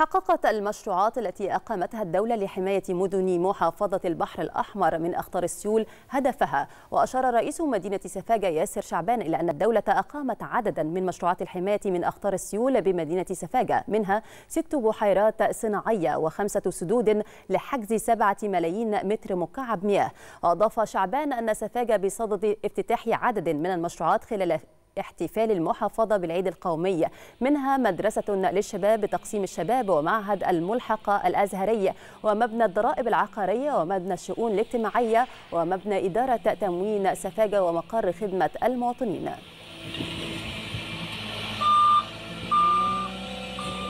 حققت المشروعات التي أقامتها الدولة لحماية مدن محافظة البحر الأحمر من أخطار السيول هدفها وأشار رئيس مدينة سفاجة ياسر شعبان إلى أن الدولة أقامت عددا من مشروعات الحماية من أخطار السيول بمدينة سفاجة منها ست بحيرات صناعية وخمسة سدود لحجز سبعة ملايين متر مكعب مياه وأضاف شعبان أن سفاجة بصدد افتتاح عدد من المشروعات خلال احتفال المحافظة بالعيد القومي منها مدرسة للشباب بتقسيم الشباب ومعهد الملحقة الأزهرية ومبنى الضرائب العقارية ومبنى الشؤون الاجتماعية ومبنى إدارة تموين سفاجة ومقر خدمة المواطنين